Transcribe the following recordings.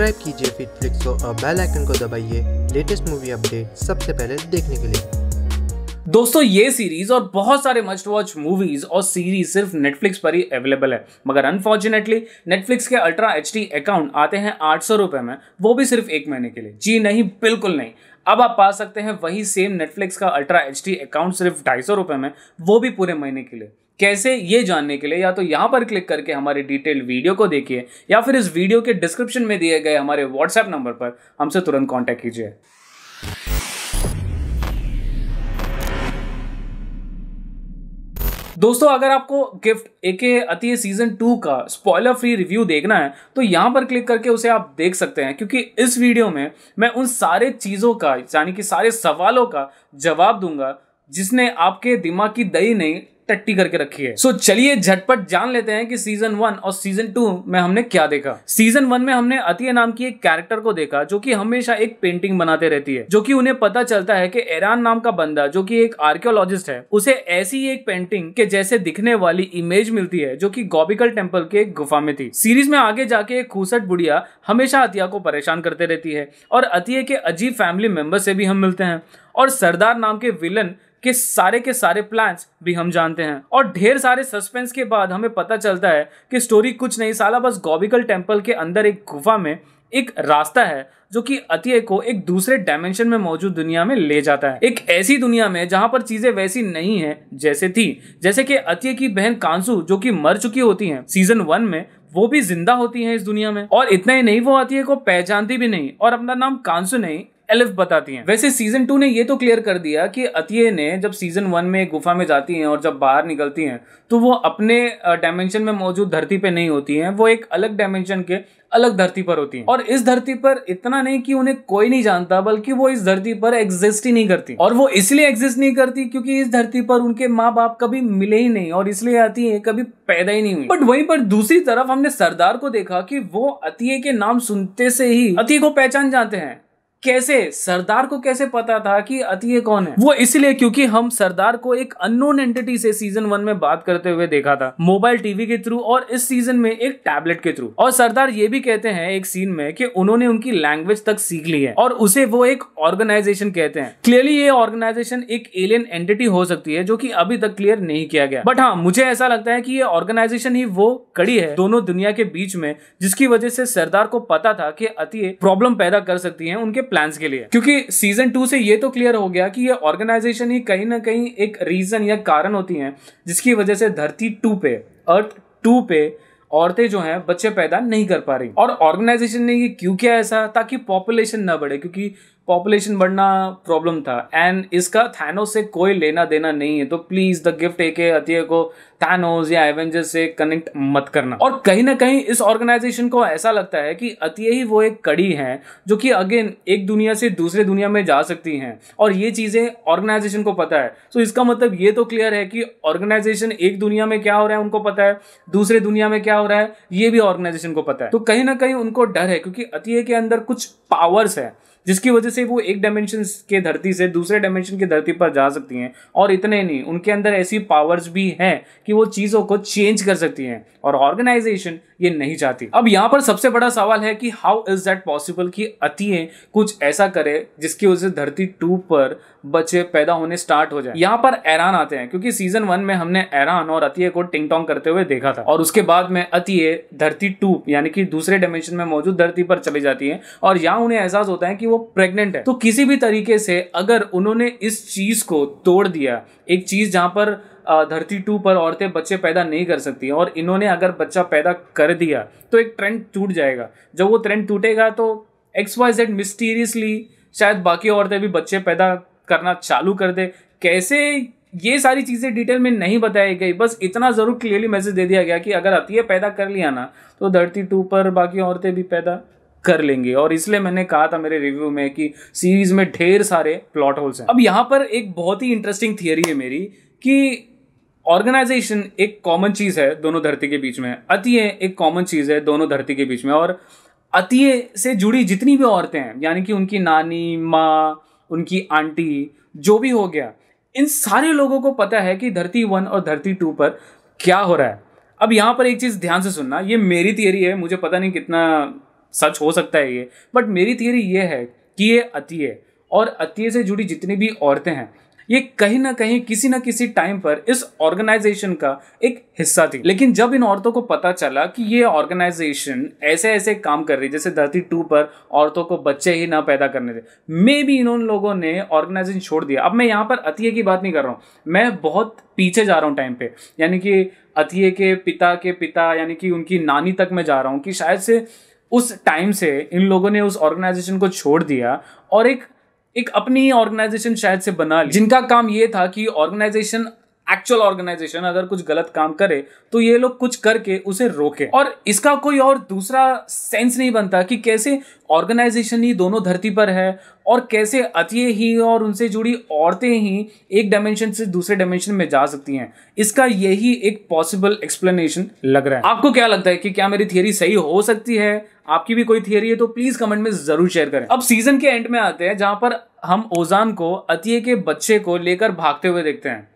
subscribe कीजिए फिटफ्लिक्स को और बेल आइकन को दबाइए लेटेस्ट मूवी अपडेट सबसे पहले देखने के लिए दोस्तों ये सीरीज और बहुत सारे मस्ट वॉच मूवीज और सीरीज सिर्फ नेटफ्लिक्स पर ही अवेलेबल है मगर अनफॉर्चुनेटली नेटफ्लिक्स के अल्ट्रा एच अकाउंट आते हैं आठ सौ रुपये में वो भी सिर्फ एक महीने के लिए जी नहीं बिल्कुल नहीं अब आप पा सकते हैं वही सेम नेटफ्लिक्स का अल्ट्रा एच अकाउंट सिर्फ ढाई सौ रुपये में वो भी पूरे महीने के लिए कैसे ये जानने के लिए या तो यहाँ पर क्लिक करके हमारे डिटेल वीडियो को देखिए या फिर इस वीडियो के डिस्क्रिप्शन में दिए गए हमारे व्हाट्सएप नंबर पर हमसे तुरंत कॉन्टैक्ट कीजिए दोस्तों अगर आपको गिफ्ट एके अति सीजन टू का स्पॉइलर फ्री रिव्यू देखना है तो यहाँ पर क्लिक करके उसे आप देख सकते हैं क्योंकि इस वीडियो में मैं उन सारे चीज़ों का यानी कि सारे सवालों का जवाब दूंगा जिसने आपके दिमाग की दही नहीं टट्टी करके रखी है सो so, चलिए झटपट जान लेते हैं कि सीजन वन और सीजन टू में हमने क्या देखा सीजन वन में हमने अति नाम की एक कैरेक्टर को देखा जो कि हमेशा एक पेंटिंग बनाते रहती है जो कि उन्हें पता चलता है कि एरान नाम का बंदा जो कि एक आर्कियोलॉजिस्ट है उसे ऐसी एक पेंटिंग के जैसे दिखने वाली इमेज मिलती है जो कि गोबिकल टेम्पल के एक गुफा में थी सीरीज में आगे जाके एक खूसट बुढ़िया हमेशा अतिया को परेशान करते रहती है और अतिया के अजीब फैमिली मेंबर से भी हम मिलते हैं और सरदार नाम के विलन के सारे के सारे प्लान्स भी हम जानते हैं और ढेर सारे सस्पेंस के बाद हमें पता चलता है कि स्टोरी कुछ नहीं साला बस गोबिकल टेम्पल के अंदर एक गुफा में एक रास्ता है जो कि अतिय को एक दूसरे डायमेंशन में मौजूद दुनिया में ले जाता है एक ऐसी दुनिया में जहां पर चीजें वैसी नहीं है जैसे थी जैसे कि अतिय की बहन कांसू जो कि मर चुकी होती हैं सीजन वन में वो भी जिंदा होती हैं इस दुनिया में और इतना ही नहीं वो अतिय को पहचानती भी नहीं और अपना नाम कांसू नहीं एलिफ बताती हैं वैसे सीजन टू ने ये तो क्लियर कर दिया कि अतिये ने जब सीजन वन में गुफा में जाती हैं और जब बाहर निकलती हैं तो वो अपने डायमेंशन में मौजूद धरती पे नहीं होती हैं वो एक अलग डायमेंशन के अलग धरती पर होती हैं और इस धरती पर इतना नहीं कि उन्हें कोई नहीं जानता बल्कि वो इस धरती पर एग्जिस्ट ही नहीं करती और वो इसलिए एग्जिस्ट नहीं करती क्योंकि इस धरती पर उनके माँ बाप कभी मिले ही नहीं और इसलिए आती है कभी पैदा ही नहीं हुई बट वहीं पर दूसरी तरफ हमने सरदार को देखा कि वो अतिये के नाम सुनते से ही अतिये को पहचान जाते हैं कैसे सरदार को कैसे पता था कि अतिये कौन है वो इसलिए क्योंकि हम सरदार को एक अननोन एंटिटी से सीजन वन में बात करते हुए देखा था मोबाइल टीवी के थ्रू और इस सीजन में एक टैबलेट के थ्रू और सरदार ये भी कहते हैं एक सीन में कि उन्होंने उनकी लैंग्वेज तक सीख ली है और उसे वो एक ऑर्गेनाइजेशन कहते हैं क्लियरली ये ऑर्गेनाइजेशन एक एलियन एंटिटी हो सकती है जो की अभी तक क्लियर नहीं किया गया बट हाँ मुझे ऐसा लगता है की ये ऑर्गेनाइजेशन ही वो कड़ी है दोनों दुनिया के बीच में जिसकी वजह से सरदार को पता था कि अति प्रॉब्लम पैदा कर सकती है उनके प्लान्स के लिए क्योंकि सीजन टू से ये तो क्लियर हो गया कि ये ऑर्गेनाइजेशन ही कहीं ना कहीं एक रीजन या कारण होती है जिसकी वजह से धरती टू पे अर्थ टू पे औरतें जो हैं बच्चे पैदा नहीं कर पा रही और ऑर्गेनाइजेशन ने ये क्यों किया ऐसा ताकि पॉपुलेशन ना बढ़े क्योंकि पॉपुलेशन बढ़ना प्रॉब्लम था एंड इसका थैनोस से कोई लेना देना नहीं है तो प्लीज द गिफ्ट एके अतिय को थैनोस या एवेंजर्स से कनेक्ट मत करना और कहीं ना कहीं इस ऑर्गेनाइजेशन को ऐसा लगता है कि अतिय ही वो एक कड़ी है जो कि अगेन एक दुनिया से दूसरे दुनिया में जा सकती हैं और ये चीजें ऑर्गेनाइजेशन को पता है सो so इसका मतलब ये तो क्लियर है कि ऑर्गेनाइजेशन एक दुनिया में क्या हो रहा है उनको पता है दूसरे दुनिया में क्या हो रहा है ये भी ऑर्गेनाइजेशन को पता है तो कहीं ना कहीं उनको डर है क्योंकि अतिय के अंदर कुछ पावर्स है जिसकी वजह से वो एक डायमेंशन के धरती से दूसरे डायमेंशन की धरती पर जा सकती हैं और इतने नहीं उनके अंदर ऐसी पावर्स भी हैं कि वो चीज़ों को चेंज कर सकती हैं और ऑर्गेनाइजेशन ये नहीं चाहती अब यहाँ पर सबसे बड़ा सवाल है कि हाउ इज़ दैट पॉसिबल कि अतिए कुछ ऐसा करे जिसकी वजह से धरती टू पर बच्चे पैदा होने स्टार्ट हो जाए यहाँ पर ऐरान आते हैं क्योंकि सीजन वन में हमने ऐरान और अतिये को टिंग टोंग करते हुए देखा था और उसके बाद में अतिये धरती टू यानी कि दूसरे डायमेंशन में मौजूद धरती पर चली जाती है और यहाँ उन्हें एहसास होता है कि वो प्रेग्नेंट है तो किसी भी तरीके से अगर उन्होंने इस चीज को तोड़ दिया एक चीज जहाँ पर धरती टू पर औरतें बच्चे पैदा नहीं कर सकती और इन्होंने अगर बच्चा पैदा कर दिया तो एक ट्रेंड टूट जाएगा जब वो ट्रेंड टूटेगा तो एक्स वाई जेड मिस्टीरियसली शायद बाकी औरतें भी बच्चे पैदा करना चालू कर दे कैसे ये सारी चीज़ें डिटेल में नहीं बताई गई बस इतना ज़रूर क्लियरली मैसेज दे दिया गया कि अगर अतिय पैदा कर लिया ना तो धरती टू पर बाकी औरतें भी पैदा कर लेंगे और इसलिए मैंने कहा था मेरे रिव्यू में कि सीरीज में ढेर सारे प्लॉट होल्स हैं अब यहाँ पर एक बहुत ही इंटरेस्टिंग थियोरी है मेरी कि ऑर्गेनाइजेशन एक कॉमन चीज़ है दोनों धरती के बीच में अतिय एक कॉमन चीज़ है दोनों धरती के बीच में और अति से जुड़ी जितनी भी औरतें हैं यानी कि उनकी नानी माँ उनकी आंटी जो भी हो गया इन सारे लोगों को पता है कि धरती वन और धरती टू पर क्या हो रहा है अब यहाँ पर एक चीज़ ध्यान से सुनना ये मेरी थियरी है मुझे पता नहीं कितना सच हो सकता है ये बट मेरी थियरी ये है कि ये अति है और अति से जुड़ी जितनी भी औरतें हैं ये कहीं ना कहीं किसी ना किसी टाइम पर इस ऑर्गेनाइजेशन का एक हिस्सा थी लेकिन जब इन औरतों को पता चला कि ये ऑर्गेनाइजेशन ऐसे ऐसे काम कर रही जैसे धरती टू पर औरतों को बच्चे ही ना पैदा करने थे मे भी इन लोगों ने ऑर्गेनाइजेशन छोड़ दिया अब मैं यहाँ पर अतिये की बात नहीं कर रहा हूँ मैं बहुत पीछे जा रहा हूँ टाइम पे यानी कि अतिये के पिता के पिता यानी कि उनकी नानी तक मैं जा रहा हूँ कि शायद से उस टाइम से इन लोगों ने उस ऑर्गेनाइजेशन को छोड़ दिया और एक एक अपनी ऑर्गेनाइजेशन शायद से बना ली जिनका काम ये था कि ऑर्गेनाइजेशन एक्चुअल ऑर्गेनाइजेशन अगर कुछ गलत काम करे तो ये लोग कुछ करके उसे रोके और इसका कोई और दूसरा सेंस नहीं बनता कि कैसे ऑर्गेनाइजेशन ही दोनों धरती पर है और कैसे अतिये ही और उनसे जुड़ी औरतें ही एक डायमेंशन से दूसरे डायमेंशन में जा सकती हैं इसका यही एक पॉसिबल एक्सप्लेनेशन लग रहा है आपको क्या लगता है कि क्या मेरी थियरी सही हो सकती है आपकी भी कोई थियरी है तो प्लीज कमेंट में जरूर शेयर करें अब सीजन के एंड में आते हैं जहां पर हम ओजान को अतिये के बच्चे को लेकर भागते हुए देखते हैं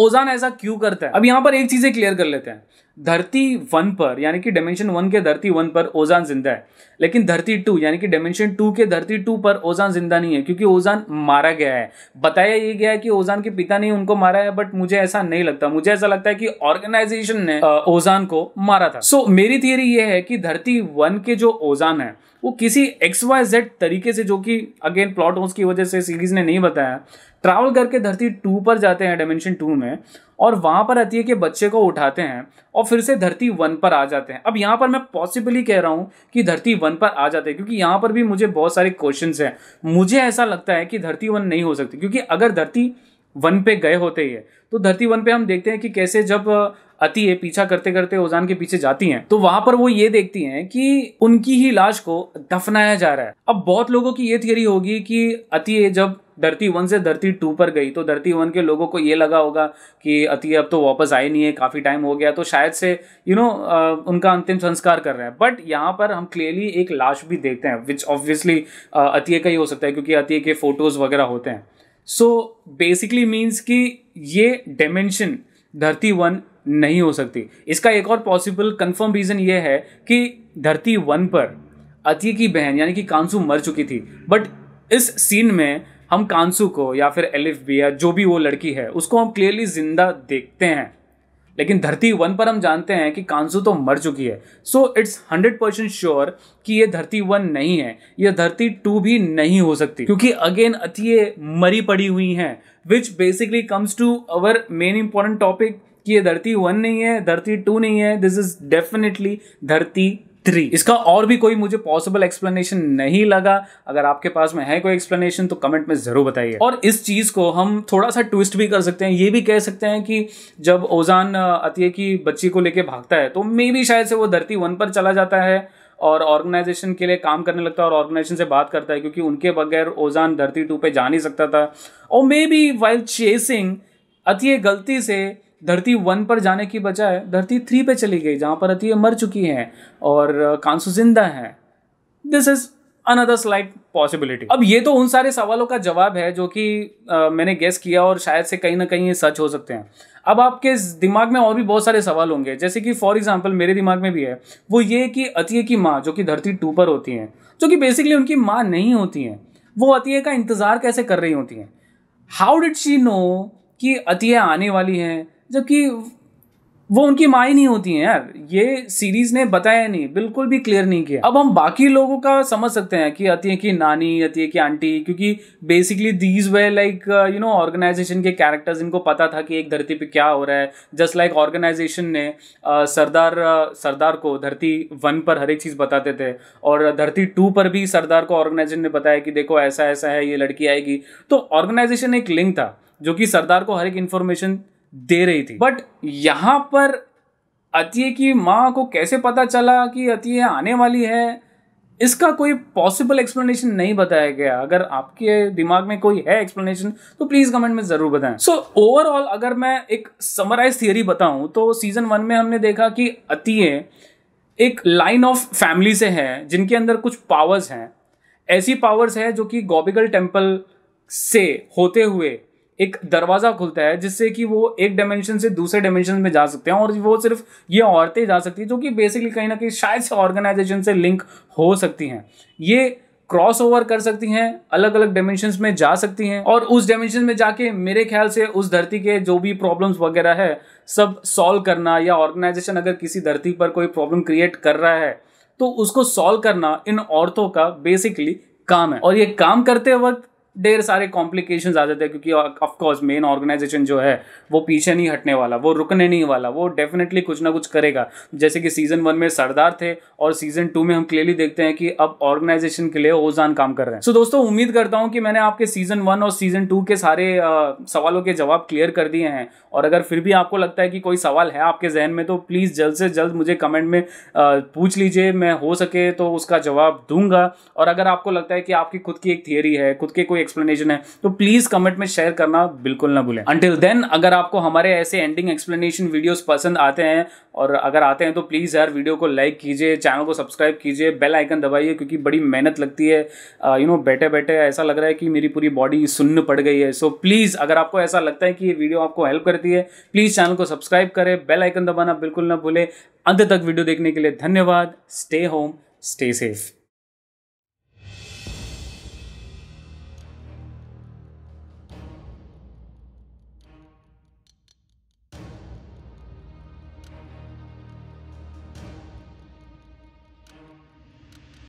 ओजान ऐसा क्यों करता है अब यहां पर एक चीज़ें क्लियर कर लेते हैं धरती वन पर यानी कि डायमेंशन वन के धरती वन पर ओजान जिंदा है लेकिन धरती टू यानी कि डायमेंशन टू के धरती टू पर ओजान जिंदा नहीं है क्योंकि ओजान मारा गया है बताया ये गया है कि ओजान के पिता ने उनको मारा है बट मुझे ऐसा नहीं लगता मुझे ऐसा लगता है कि ऑर्गेनाइजेशन ने ओजान को मारा था सो so, मेरी थियरी ये है कि धरती वन के जो ओजान है वो किसी एक्स वाई जेड तरीके से जो कि अगेन प्लॉट होल्स की वजह से सीरीज ने नहीं बताया ट्रैवल करके धरती टू पर जाते हैं डायमेंशन टू में और वहाँ पर अतिय के बच्चे को उठाते हैं और फिर से धरती वन पर आ जाते हैं अब यहाँ पर मैं पॉसिबली कह रहा हूँ कि धरती वन पर आ जाते हैं क्योंकि यहाँ पर भी मुझे बहुत सारे क्वेश्चन हैं मुझे ऐसा लगता है कि धरती वन नहीं हो सकती क्योंकि अगर धरती वन पे गए होते ही है तो धरती वन पे हम देखते हैं कि कैसे जब अति है पीछा करते करते ओजान के पीछे जाती हैं तो वहां पर वो ये देखती हैं कि उनकी ही लाश को दफनाया जा रहा है अब बहुत लोगों की ये थियरी होगी कि अति जब धरती वन से धरती टू पर गई तो धरती वन के लोगों को ये लगा होगा कि अति अब तो वापस आए नहीं है काफ़ी टाइम हो गया तो शायद से यू you नो know, उनका अंतिम संस्कार कर रहे हैं बट यहाँ पर हम क्लियरली एक लाश भी देखते हैं विच ऑब्वियसली अतिय का ही हो सकता है क्योंकि अतीय के फ़ोटोज़ वगैरह होते हैं सो बेसिकली मीन्स कि ये डायमेंशन धरती वन नहीं हो सकती इसका एक और पॉसिबल कन्फर्म रीज़न ये है कि धरती वन पर अति की बहन यानी कि कांसू मर चुकी थी बट इस सीन में हम कांसू को या फिर एलिफ भी या जो भी वो लड़की है उसको हम क्लियरली जिंदा देखते हैं लेकिन धरती वन पर हम जानते हैं कि कांसू तो मर चुकी है so it's hundred percent sure कि ये धरती वन नहीं है ये धरती टू भी नहीं हो सकती क्योंकि अगेन अतिये मरी पड़ी हुई हैं which basically comes to our main important topic कि ये धरती वन नहीं है धरती टू नहीं है दिस इज डेफिनेटली धरती थ्री इसका और भी कोई मुझे पॉसिबल एक्सप्लेनेशन नहीं लगा अगर आपके पास में है कोई एक्सप्लेनेशन तो कमेंट में जरूर बताइए और इस चीज को हम थोड़ा सा ट्विस्ट भी कर सकते हैं ये भी कह सकते हैं कि जब ओजान अतिये की बच्ची को लेके भागता है तो मे भी शायद से वो धरती वन पर चला जाता है और ऑर्गेनाइजेशन के लिए काम करने लगता है और ऑर्गेनाइजेशन से बात करता है क्योंकि उनके बगैर ओजान धरती टू पे जा नहीं सकता था और मे बी वाइल चेसिंग अतिये गलती से धरती वन पर जाने की बजाय धरती थ्री पे चली गई जहाँ पर अति मर चुकी हैं और कांसु जिंदा हैं this is another slight possibility अब ये तो उन सारे सवालों का जवाब है जो कि मैंने गेस किया और शायद से कहीं ना कहीं ये सच हो सकते हैं अब आपके दिमाग में और भी बहुत सारे सवाल होंगे जैसे कि फॉर एग्जाम्पल मेरे दिमाग में भी है वो ये कि अतिये की माँ जो कि धरती टू पर होती हैं जो कि बेसिकली उनकी माँ नहीं होती हैं वो अतिय का इंतज़ार कैसे कर रही होती हैं हाउ डिड शी नो कि अतिय आने वाली हैं जबकि वो उनकी माँ ही नहीं होती हैं यार ये सीरीज ने बताया नहीं बिल्कुल भी क्लियर नहीं किया अब हम बाकी लोगों का समझ सकते हैं कि अतिया की नानी अतिया की आंटी क्योंकि basically these way like you know organization के कैरेक्टर्स इनको पता था कि एक धरती पे क्या हो रहा है जस्ट लाइक ऑर्गेनाइजेशन ने uh, सरदार uh, सरदार को धरती वन पर हर एक चीज़ बताते थे और धरती टू पर भी सरदार को ऑर्गेनाइजेशन ने बताया कि देखो ऐसा ऐसा है ये लड़की आएगी तो ऑर्गेनाइजेशन एक लिंक था जो कि सरदार को हर एक इन्फॉर्मेशन दे रही थी बट यहाँ पर अतिये की माँ को कैसे पता चला कि अतिय आने वाली है इसका कोई पॉसिबल एक्सप्लेनेशन नहीं बताया गया अगर आपके दिमाग में कोई है एक्सप्लेनेशन तो प्लीज कमेंट में जरूर बताएं सो so, ओवरऑल अगर मैं एक समराइज थियरी बताऊं तो सीजन वन में हमने देखा कि अतिये एक लाइन ऑफ फैमिली से है जिनके अंदर कुछ पावर्स हैं ऐसी पावर्स है जो कि गोबिगल टेम्पल से होते हुए एक दरवाज़ा खुलता है जिससे कि वो एक डायमेंशन से दूसरे डायमेंशन में जा सकते हैं और वो सिर्फ ये औरतें जा सकती हैं जो कि बेसिकली कहीं ना कहीं शायद से ऑर्गेनाइजेशन से लिंक हो सकती हैं ये क्रॉस ओवर कर सकती हैं अलग अलग डायमेंशन में जा सकती हैं और उस डायमेंशन में जाके मेरे ख्याल से उस धरती के जो भी प्रॉब्लम्स वगैरह है सब सॉल्व करना या ऑर्गेनाइजेशन अगर किसी धरती पर कोई प्रॉब्लम क्रिएट कर रहा है तो उसको सॉल्व करना इन औरतों का बेसिकली काम है और ये काम करते वक्त ढेर सारे कॉम्प्लिकेशन आ जाते हैं क्योंकि ऑफकोर्स मेन ऑर्गेनाइजेशन जो है वो पीछे नहीं हटने वाला वो रुकने नहीं वाला वो डेफिनेटली कुछ ना कुछ करेगा जैसे कि सीज़न वन में सरदार थे और सीज़न टू में हम क्लियरली देखते हैं कि अब ऑर्गेनाइजेशन के लिए ओजान काम कर रहे हैं सो so, दोस्तों उम्मीद करता हूँ कि मैंने आपके सीज़न वन और सीज़न टू के सारे आ, uh, सवालों के जवाब क्लियर कर दिए हैं और अगर फिर भी आपको लगता है कि कोई सवाल है आपके जहन में तो प्लीज़ जल्द से जल्द मुझे कमेंट में आ, uh, पूछ लीजिए मैं हो सके तो उसका जवाब दूंगा और अगर आपको लगता है कि आपकी खुद की एक थियरी है खुद के कोई एक्सप्लेनेशन है तो प्लीज कमेंट में शेयर करना बिल्कुल ना भूलें अंटिल देन अगर आपको हमारे ऐसे एंडिंग एक्सप्लेनेशन वीडियोस पसंद आते हैं और अगर आते हैं तो प्लीज़ यार वीडियो को लाइक कीजिए चैनल को सब्सक्राइब कीजिए बेल आइकन दबाइए क्योंकि बड़ी मेहनत लगती है यू नो बैठे बैठे ऐसा लग रहा है कि मेरी पूरी बॉडी सुन्न पड़ गई है सो so, प्लीज़ अगर आपको ऐसा लगता है कि ये वीडियो आपको हेल्प करती है प्लीज़ चैनल को सब्सक्राइब करें बेल आइकन दबाना बिल्कुल ना भूलें अंत तक वीडियो देखने के लिए धन्यवाद स्टे होम स्टे सेफ़